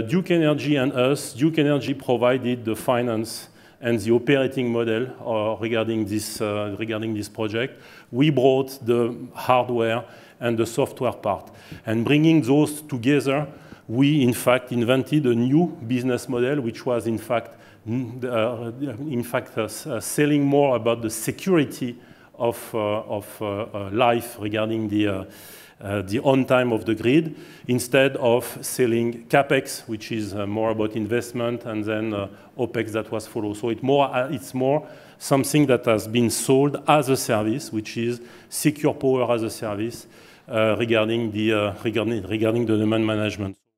Uh, Duke Energy and us, Duke Energy provided the finance and the operating model uh, regarding, this, uh, regarding this project. We brought the hardware and the software part. And bringing those together, we in fact invented a new business model, which was in fact, uh, in fact uh, selling more about the security of, uh, of life regarding the uh, the on time of the grid instead of selling capex, which is uh, more about investment, and then uh, opex that was followed. So it more, uh, it's more something that has been sold as a service, which is secure power as a service uh, regarding the regarding, regarding the demand management.